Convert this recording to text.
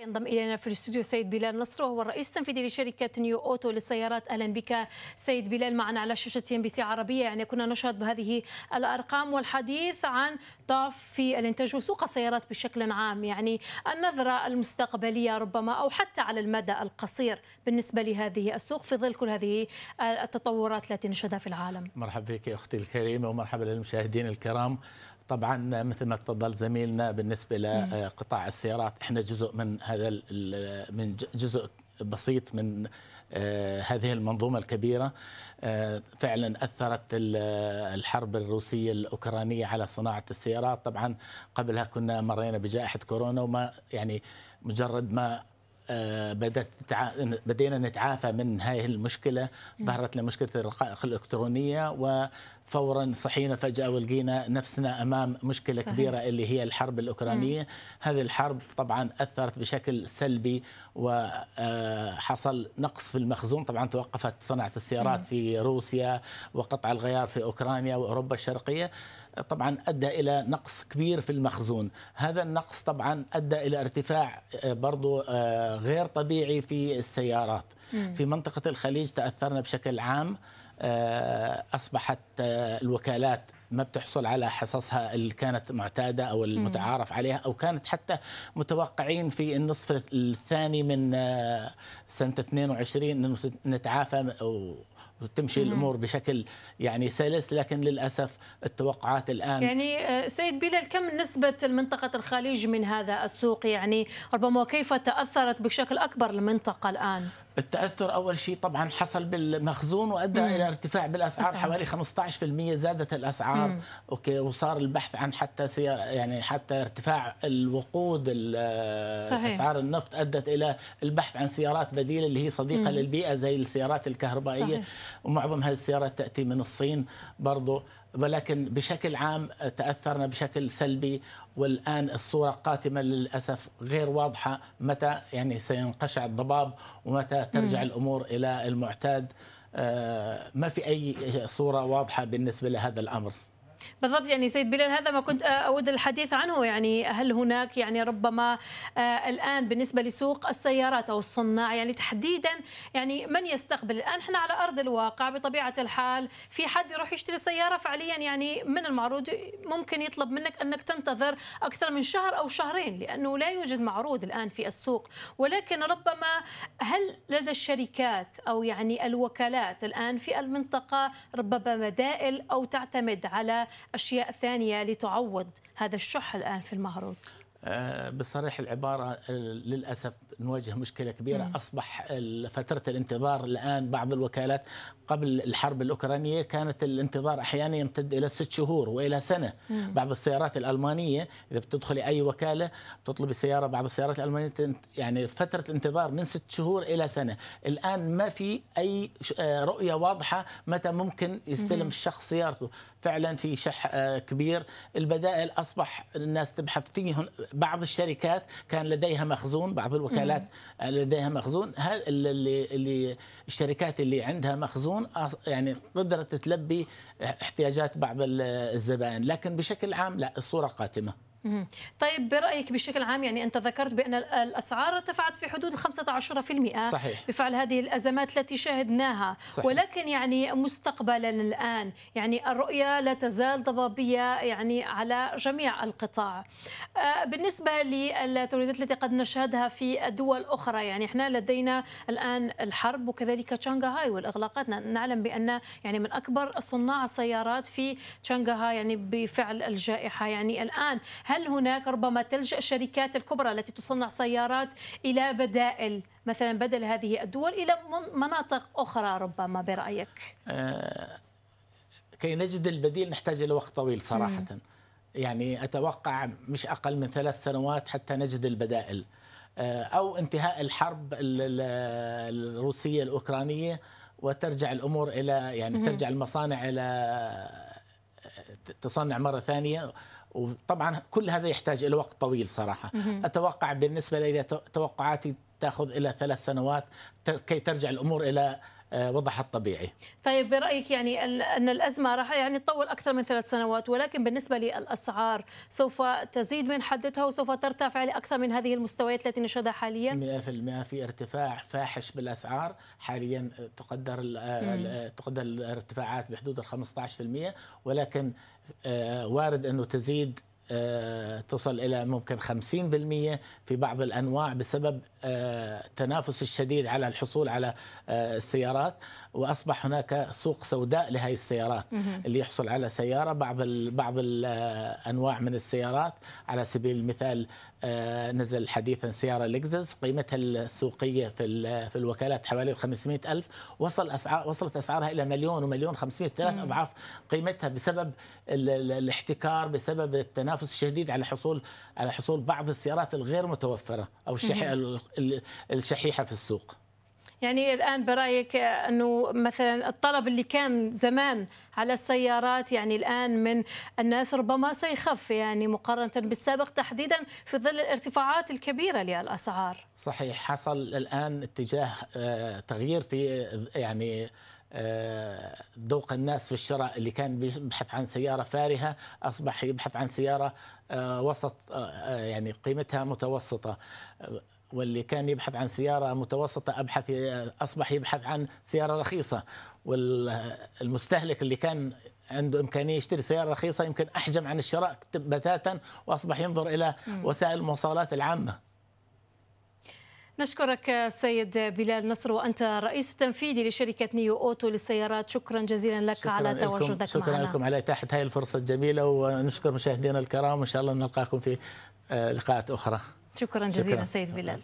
ينضم الينا في الاستوديو سيد بلال نصر وهو الرئيس التنفيذي لشركه نيو اوتو للسيارات اهلا بك سيد بلال معنا على شاشه ام بي سي عربيه يعني كنا نشهد بهذه الارقام والحديث عن ضعف في الانتاج وسوق السيارات بشكل عام يعني النظره المستقبليه ربما او حتى على المدى القصير بالنسبه لهذه السوق في ظل كل هذه التطورات التي نشهدها في العالم. مرحبا بك اختي الكريمه ومرحبا للمشاهدين الكرام طبعا مثل ما تفضل زميلنا بالنسبه لقطاع آه، السيارات احنا جزء من هذا من جزء بسيط من آه، هذه المنظومة الكبيرة آه، فعلا أثرت الحرب الروسية الأوكرانية على صناعة السيارات طبعا قبلها كنا مرينا بجائحة كورونا وما يعني مجرد ما آه، بدأت بدينا نتعافى من هذه المشكلة ظهرت لنا مشكلة الرقائق الإلكترونية وفورا صحينا فجأة ولقينا نفسنا أمام مشكلة صحيح. كبيرة اللي هي الحرب الأوكرانية هذه الحرب طبعا أثرت بشكل سلبي وحصل آه، نقص في المخزون طبعا توقفت صناعة السيارات مم. في روسيا وقطع الغيار في أوكرانيا وأوروبا الشرقية طبعا ادى الى نقص كبير في المخزون هذا النقص طبعا ادى الى ارتفاع آه، برضو آه، غير طبيعي في السيارات في منطقه الخليج تاثرنا بشكل عام آه، اصبحت آه، الوكالات ما بتحصل على حصصها اللي كانت معتاده او المتعارف عليها او كانت حتى متوقعين في النصف الثاني من آه، سنه 22 انه نتعافى وتمشي الامور بشكل يعني سلس لكن للاسف التوقعات الان يعني سيد بلال كم نسبه المنطقه الخليج من هذا السوق يعني ربما كيف تاثرت بشكل اكبر المنطقه الان؟ التاثر اول شيء طبعا حصل بالمخزون وادى مم. الى ارتفاع بالاسعار أسعار. حوالي 15% زادت الاسعار مم. اوكي وصار البحث عن حتى سيارة يعني حتى ارتفاع الوقود اسعار النفط ادت الى البحث عن سيارات بديله اللي هي صديقه مم. للبيئه زي السيارات الكهربائيه صحيح. ومعظم هذه السيارات تاتي من الصين برضه ولكن بشكل عام تاثرنا بشكل سلبي والان الصوره قاتمه للاسف غير واضحه متى يعني سينقشع الضباب ومتى ترجع م. الامور الى المعتاد آه، ما في اي صوره واضحه بالنسبه لهذا الامر بالضبط يعني سيد بلال هذا ما كنت اود الحديث عنه يعني هل هناك يعني ربما آه، الان بالنسبه لسوق السيارات او الصناع يعني تحديدا يعني من يستقبل الان احنا على ارض الواقع بطبيعه الحال في حد يروح يشتري سياره فعليا يعني من المعروض ممكن يطلب منك انك تنتظر اكثر من شهر او شهرين لانه لا يوجد معروض الان في السوق ولكن ربما هل لدى الشركات او يعني الوكالات الان في المنطقه ربما بدائل او تعتمد على أشياء ثانية لتعوض هذا الشح الآن في المهروض آه، بصريح العبارة آه، للأسف نواجه مشكلة كبيرة مم. أصبح فترة الانتظار الآن بعض الوكالات قبل الحرب الأوكرانية كانت الانتظار أحيانا يمتد إلى ست شهور وإلى سنة مم. بعض السيارات الألمانية إذا بتدخلي أي وكالة بتطلبي سيارة بعض السيارات الألمانية يعني فترة الانتظار من ست شهور إلى سنة الآن ما في أي آه، رؤية واضحة متى ممكن يستلم مم. الشخص سيارته فعلا في شح كبير البدائل أصبح الناس تبحث فيهم بعض الشركات كان لديها مخزون بعض الوكالات لديها مخزون هذا اللي, اللي الشركات اللي عندها مخزون يعني قدرت تلبي احتياجات بعض الزبائن لكن بشكل عام لا الصوره قاتمه طيب برأيك بشكل عام يعني أنت ذكرت بأن الأسعار ارتفعت في حدود 15% صحيح. بفعل هذه الأزمات التي شاهدناها صحيح. ولكن يعني مستقبلا الآن يعني الرؤية لا تزال ضبابية يعني على جميع القطاع آه، بالنسبة للتوريدات التي قد نشهدها في دول أخرى يعني احنا لدينا الآن الحرب وكذلك شانغهاي والإغلاقات نعلم بأن يعني من أكبر صناع السيارات في شانغهاي يعني بفعل الجائحة يعني الآن هل هناك ربما تلجأ الشركات الكبرى التي تصنع سيارات إلى بدائل مثلا بدل هذه الدول إلى مناطق أخرى ربما برأيك آه، كي نجد البديل نحتاج إلى وقت طويل صراحة مم. يعني أتوقع مش أقل من ثلاث سنوات حتى نجد البدائل آه، أو انتهاء الحرب الروسية الأوكرانية وترجع الامور الى يعني ترجع المصانع الى تصنع مره ثانيه وطبعا كل هذا يحتاج الى وقت طويل صراحه اتوقع بالنسبه لي توقعاتي تاخذ الى ثلاث سنوات كي ترجع الامور الى آه، وضعها الطبيعي. طيب برايك يعني ان الازمه راح يعني تطول اكثر من ثلاث سنوات ولكن بالنسبه للاسعار سوف تزيد من حدتها وسوف ترتفع لاكثر من هذه المستويات التي نشهدها حاليا؟ 100% في ارتفاع فاحش بالاسعار، حاليا تقدر تقدر الارتفاعات بحدود ال 15% ولكن آه، وارد انه تزيد آه، تصل الى ممكن 50% في بعض الانواع بسبب التنافس آه، الشديد على الحصول على آه، السيارات واصبح هناك سوق سوداء لهذه السيارات اللي يحصل على سياره بعض بعض الانواع من السيارات على سبيل المثال آه، نزل حديثا سياره لكزس قيمتها السوقيه في في الوكالات حوالي 500 ألف وصل أسعار وصلت اسعارها الى مليون ومليون 500 ثلاث اضعاف قيمتها بسبب الاحتكار بسبب التنافس الشديد على حصول على حصول بعض السيارات الغير متوفره او الشحيحه في السوق يعني الآن برأيك أنه مثلا الطلب اللي كان زمان على السيارات يعني الآن من الناس ربما سيخف يعني مقارنة بالسابق تحديدا في ظل الارتفاعات الكبيرة للأسعار صحيح حصل الآن اتجاه آه، تغيير في يعني آه، ذوق الناس في الشراء اللي كان يبحث عن سيارة فارهة أصبح يبحث عن سيارة آه، وسط يعني قيمتها متوسطة واللي كان يبحث عن سيارة متوسطة أبحث أصبح يبحث عن سيارة رخيصة والمستهلك اللي كان عنده إمكانية يشتري سيارة رخيصة يمكن أحجم عن الشراء بتاتا وأصبح ينظر إلى وسائل المواصلات العامة نشكرك سيد بلال نصر وأنت رئيس التنفيذي لشركة نيو أوتو للسيارات شكرا جزيلا لك شكرا على تواجدك شكرا معنا شكرا لكم على إتاحة هذه الفرصة الجميلة ونشكر مشاهدينا الكرام وإن شاء الله نلقاكم في آه، لقاءات أخرى شكرا جزيلا سيد بلال